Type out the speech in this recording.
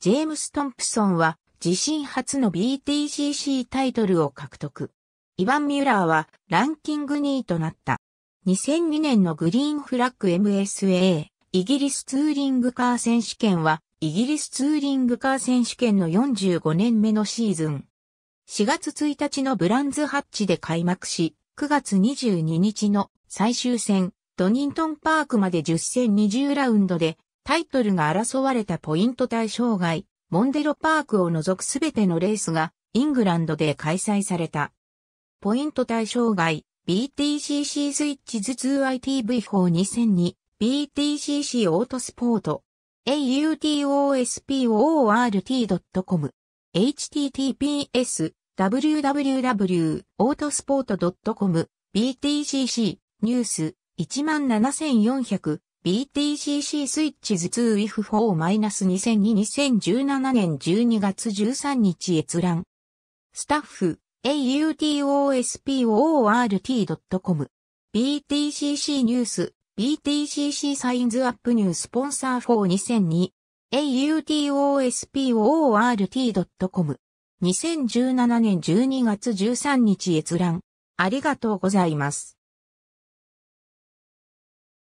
ジェームス・トンプソンは自身初の BTCC タイトルを獲得。イヴァン・ミュラーはランキング2位となった。2002年のグリーンフラッグ MSA、イギリスツーリングカー選手権は、イギリスツーリングカー選手権の45年目のシーズン。4月1日のブランズハッチで開幕し、9月22日の最終戦、ドニントンパークまで10戦20ラウンドでタイトルが争われたポイント対象外、モンデロパークを除くすべてのレースがイングランドで開催された。ポイント対象外、BTCC スイッチズ 2ITV 法2002、BTCC オートスポート、autosport.com、https www.autosport.com、BTCC ニュース17400 BTCC スイッチズ 2WIF4-2002-2017 年12月13日閲覧。スタッフ、autosport.com。BTCC ニュース、BTCC サインズアップニュースポンサー4-2002。autosport.com。2017年12月13日閲覧。ありがとうございます。